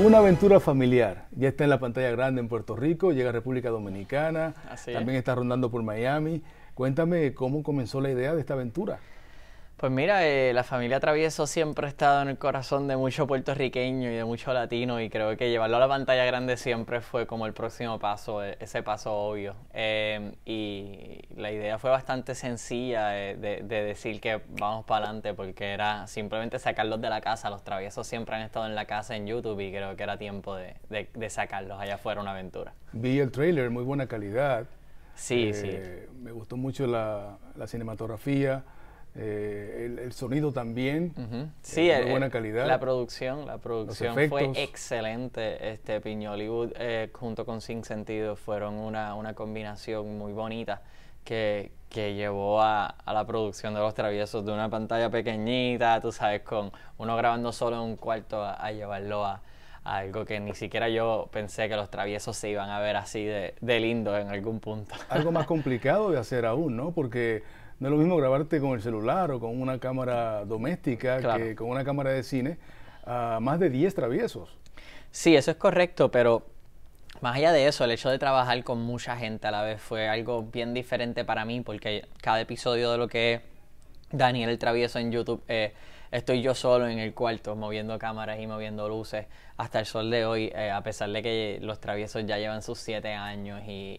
Una aventura familiar. Ya está en la pantalla grande en Puerto Rico, llega a República Dominicana, también está rondando por Miami. Cuéntame cómo comenzó la idea de esta aventura. Pues mira, eh, la familia Travieso siempre ha estado en el corazón de muchos puertorriqueño y de muchos latinos y creo que llevarlo a la pantalla grande siempre fue como el próximo paso, eh, ese paso obvio. Em, y la idea fue bastante sencilla eh, de, decir que vamos para adelante porque era simplemente sacarlos de la casa. Los Traviesos siempre han estado en la casa en YouTube y creo que era tiempo de, sacarlos allá afuera una aventura. Vi el trailer, muy buena calidad. Sí, sí. Me gustó mucho la cinematografía eh, el, sonido también, eh, sí, eh, buena calidad. La producción, la producción fue excelente. Este Piñol Wood, junto con Sin Sentido fueron una, una combinación muy bonita que, llevó a, la producción de Los Traviesos de una pantalla pequeñita, tú sabes, con uno grabando solo en un cuarto a, llevarlo a, algo que ni siquiera yo pensé que Los Traviesos se iban a ver así de, de lindo en algún punto. Algo más complicado de hacer aún, ¿no? Porque no es lo mismo grabarte con el celular o con una cámara doméstica que con una cámara de cine a más de 10 traviesos. Sí, eso es correcto, pero más allá de eso, el hecho de trabajar con mucha gente a la vez fue algo bien diferente para mí porque cada episodio de lo que Daniel el Travieso en YouTube... Eh, estoy yo solo en el cuarto moviendo cámaras y moviendo luces hasta el sol de hoy, eh, a pesar de que los traviesos ya llevan sus siete años y,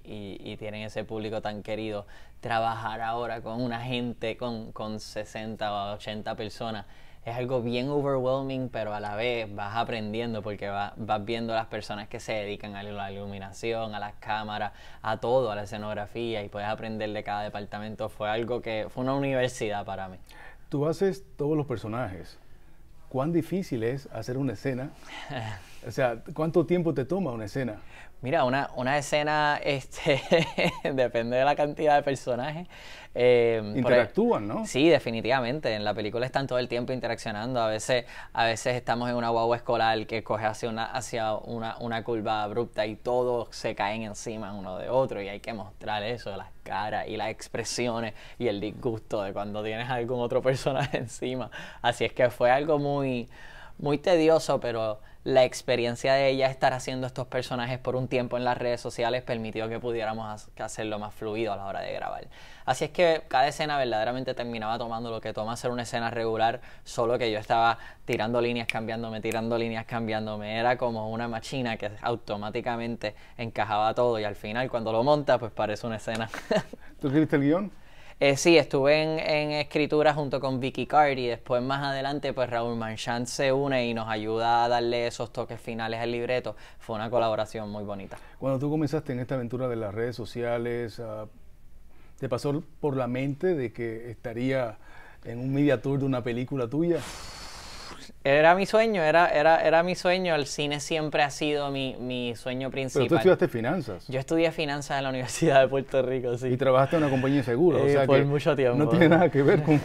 tienen ese público tan querido, trabajar ahora con una gente con, con 60 o 80 personas es algo bien overwhelming, pero a la vez vas aprendiendo porque vas viendo las personas que se dedican a la iluminación, a las cámaras, a todo, a la escenografía y puedes aprender de cada departamento. Fue algo que fue una universidad para mí. Tú haces todos los personajes. ¿Cuán difícil es hacer una escena O sea, ¿cuánto tiempo te toma una escena? Mira, una, una escena, este, depende de la cantidad de personajes. Em, pues, Interactúan, ¿no? Sí, definitivamente. En la película están todo el tiempo interaccionando. A veces, a veces estamos en una guagua escolar que coge hacia una, hacia una, curva abrupta y todos se caen encima uno de otro. Y hay que mostrar eso, las caras y las expresiones y el disgusto de cuando tienes algún otro personaje encima. Así es que fue algo muy muy tedioso, pero la experiencia de ella estar haciendo estos personajes por un tiempo en las redes sociales permitió que pudiéramos hacerlo más fluido a la hora de grabar. Así es que cada escena verdaderamente terminaba tomando lo que toma ser una escena regular, solo que yo estaba tirando líneas, cambiándome, tirando líneas, cambiándome. Era como una máquina que automáticamente encajaba todo y al final cuando lo monta pues parece una escena. ¿Tú escribiste el guión? Eh, sí, estuve en, escritura junto con Vicky y Después, más adelante, pues Raúl Manchán se une y nos ayuda a darle esos toques finales al libreto. Fue una colaboración muy bonita. Cuando tú comenzaste en esta aventura de las redes sociales, ah, ¿te pasó por la mente de que estaría en un media tour de una película tuya? Era mi sueño, era, era, era mi sueño. El cine siempre ha sido mi, sueño principal. Pero tú estudiaste finanzas. Yo estudié finanzas en la Universidad de Puerto Rico, sí. Y trabajaste en una compañía de seguros. Eh, por mucho tiempo. No tiene nada que ver con,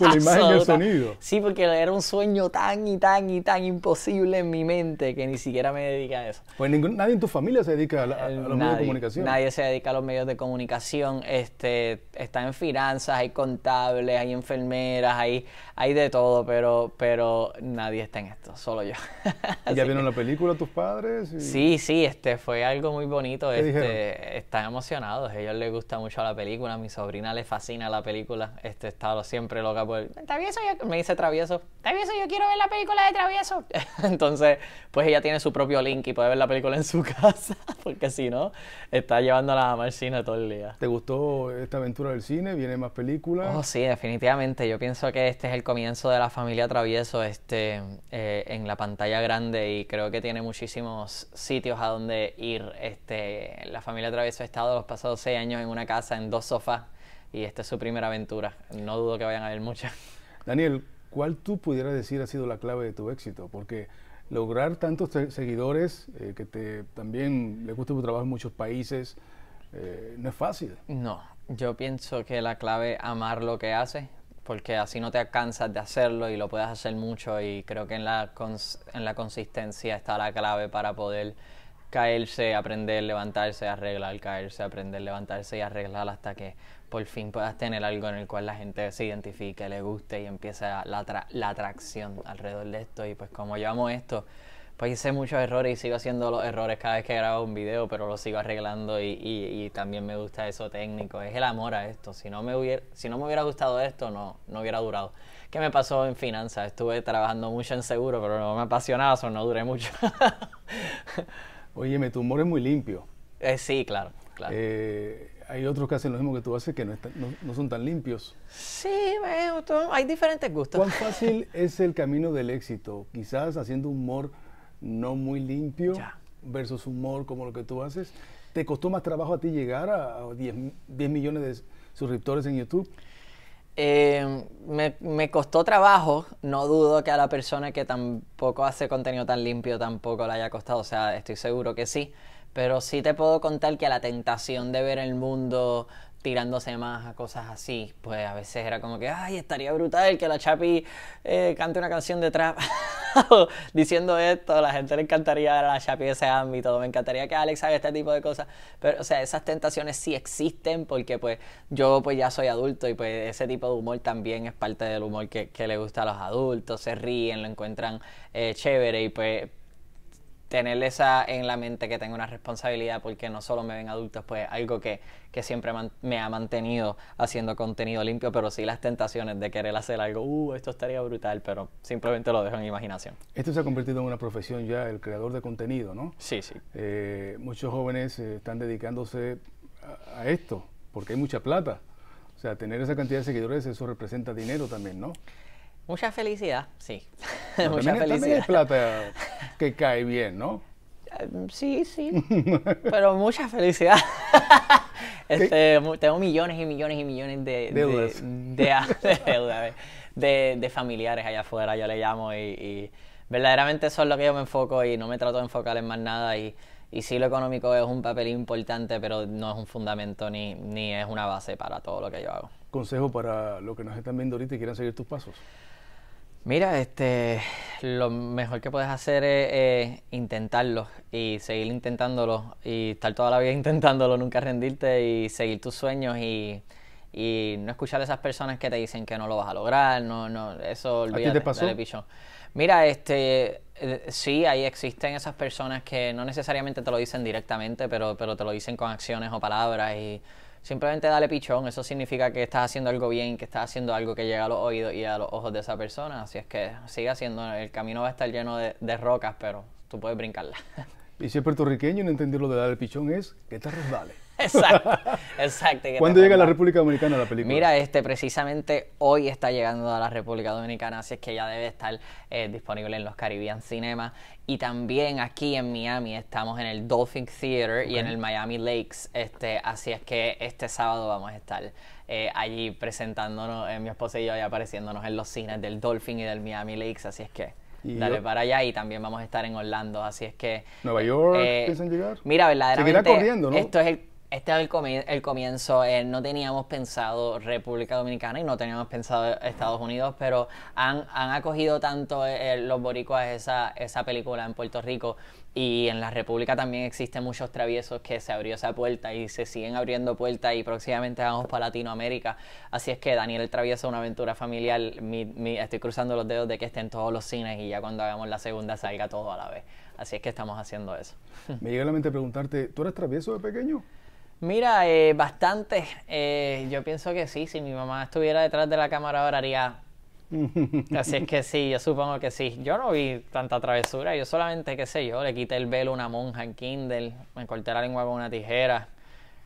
la imagen y el sonido. Sí, porque era un sueño tan y tan y tan imposible en mi mente que ni siquiera me dediqué a eso. Pues ningún, nadie en tu familia se dedica a, los medios de comunicación. Nadie se dedica a los medios de comunicación. Este, está en finanzas, hay contables, hay enfermeras, hay, hay de todo, pero, pero nadie está en esto, solo yo. ¿Ya vieron la película tus padres? Sí, sí, este fue algo muy bonito. ¿Qué este, están emocionados, a ellos les gusta mucho la película, a mi sobrina le fascina la película, este estaba siempre loca por... Travieso, me dice travieso, travieso, yo quiero ver la película de travieso. Entonces, pues ella tiene su propio link y puede ver la película en su casa, porque si no, está llevándola al cine todo el día. ¿Te gustó esta aventura del cine? ¿viene más películas? Oh, sí, definitivamente. Yo pienso que este es el comienzo de la familia travieso. Este, eh, en la pantalla grande y creo que tiene muchísimos sitios a donde ir. Este, la familia Travieso ha estado los pasados seis años en una casa, en dos sofás, y esta es su primera aventura. No dudo que vayan a ver muchas. Daniel, ¿cuál tú pudieras decir ha sido la clave de tu éxito? Porque lograr tantos seguidores eh, que te, también le gusta tu trabajo en muchos países, eh, no es fácil. No, yo pienso que la clave es amar lo que haces porque así no te cansas de hacerlo y lo puedes hacer mucho y creo que en la, consistencia está la clave para poder caerse, aprender, levantarse, arreglar, caerse, aprender, levantarse y arreglar hasta que por fin puedas tener algo en el cual la gente se identifique, le guste y empiece la, la atracción alrededor de esto. Y pues como llevamos esto, pues hice muchos errores y sigo haciendo los errores cada vez que grabo un video, pero lo sigo arreglando y, y, también me gusta eso técnico. Es el amor a esto. Si no me hubiera, si no me hubiera gustado esto, no, no hubiera durado. ¿Qué me pasó en finanzas? Estuve trabajando mucho en seguro, pero no me apasionaba, eso no duré mucho. Oye, mi humor es muy limpio. Eh, sí, claro, claro. Eh, hay otros que hacen lo mismo que tú haces que no, no, son tan limpios. Sí, me, hay diferentes gustos. ¿Cuán fácil es el camino del éxito? Quizás haciendo humor no muy limpio versus humor como lo que tú haces. ¿Te costó más trabajo a ti llegar a, 10, millones de suscriptores en YouTube? Eh, me, costó trabajo, no dudo que a la persona que tampoco hace contenido tan limpio tampoco le haya costado, o sea, estoy seguro que sí, pero sí te puedo contar que a la tentación de ver el mundo tirándose más a cosas así, pues a veces era como que, ay, estaría brutal que la Chapi eh, cante una canción de trap. diciendo esto, la gente le encantaría ver a la Chapi ese ámbito, me encantaría que Alex haga este tipo de cosas, pero o sea, esas tentaciones sí existen porque pues yo pues ya soy adulto y pues ese tipo de humor también es parte del humor que, le gusta a los adultos, se ríen, lo encuentran eh, chévere y pues tener esa en la mente que tengo una responsabilidad porque no solo me ven adultos, pues algo que, siempre me ha mantenido haciendo contenido limpio, pero sí las tentaciones de querer hacer algo, uh, esto estaría brutal, pero simplemente lo dejo en imaginación. Esto se ha convertido en una profesión ya, el creador de contenido, ¿no? Sí, sí. Eh, muchos jóvenes eh, están dedicándose a esto porque hay mucha plata. O sea, tener esa cantidad de seguidores, eso representa dinero también, ¿no? Mucha felicidad, sí. Mucha felicidad. También es plata que cae bien, ¿no? Mm, sí, sí. Pero mucha felicidad. Este, tengo millones y millones y millones de deudas. De, eh, de, de, familiares allá afuera, yo le llamo. Y, verdaderamente eso es lo que yo me enfoco y no me trato de enfocar en más nada. Y, y sí, lo económico es un papel importante, pero no es un fundamento ni, ni es una base para todo lo que yo hago. Consejo para los que nos están viendo ahorita y quieran seguir tus pasos. Mira, este, lo mejor que puedes hacer es intentarlo y seguir intentándolo y estar toda la vida intentándolo, nunca rendirte y seguir tus sueños y, no escuchar a esas personas que te dicen que no lo vas a lograr, no, no, eso olvídate, ¿A ti te pasó? Mira, este, eh, sí, ahí existen esas personas que no necesariamente te lo dicen directamente, pero, pero te lo dicen con acciones o palabras y Simplemente dale pichón, eso significa que estás haciendo algo bien, que estás haciendo algo que llega a los oídos y a los ojos de esa persona. Así es que sigue haciendo, el camino va a estar lleno de, rocas, pero tú puedes brincarla. Y si es puertorriqueño y no entender lo de darle pichón es que te resbales. Exacto, exacto. ¿Cuándo llega a la República Dominicana la película? Mira, este, precisamente hoy está llegando a la República Dominicana, así es que ya debe estar eh, disponible en los Caribbean Cinema. Y también aquí en Miami estamos en el Dolphin Theater y en el Miami Lakes, este, así es que este sábado vamos a estar eh, allí presentándonos, en eh, mi esposa y yo, apareciéndonos en los cines del Dolphin y del Miami Lakes, así es que... Dale para allá y también vamos a estar en Orlando, así es que... Nueva York, piensan llegar. Mira, verdaderamente... Seguirá corriendo, ¿no? Esto es el este es el, comienzo. Eh, no teníamos pensado República Dominicana y no teníamos pensado Estados Unidos, pero han, acogido tanto eh, eh, los boricuas esa, esa película en Puerto Rico y en la República también existen muchos traviesos que se abrió esa puerta y se siguen abriendo puertas y próximamente vamos para Latinoamérica. Así es que Daniel el Travieso, una aventura familiar, estoy cruzando los dedos de que esté en todos los cines y ya cuando hagamos la segunda salga todo a la vez. Así es que estamos haciendo eso. Me llega a la mente preguntarte, ¿tú eras travieso de pequeño? Mira, eh, bastante. Eh, yo pienso que sí, si mi mamá estuviera detrás de la cámara ahora haría... Así es que sí, yo supongo que sí. Yo no vi tanta travesura, yo solamente, qué sé yo, le quité el velo a una monja en Kindle, me corté la lengua con una tijera.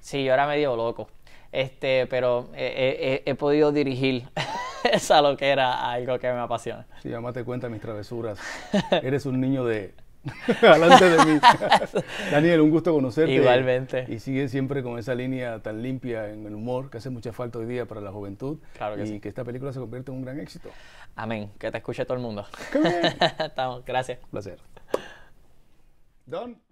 Sí, yo era medio loco. Este, pero eh, he, podido dirigir esa lo que era algo que me apasiona. Sí, mamá te cuenta mis travesuras. Eres un niño de Adelante de mí. Daniel, un gusto conocerte. Igualmente. Y sigue siempre con esa línea tan limpia en el humor que hace mucha falta hoy día para la juventud. Claro que y que esta película se convierta en un gran éxito. Amén. Que te escuche todo el mundo. gracias. placer. Don.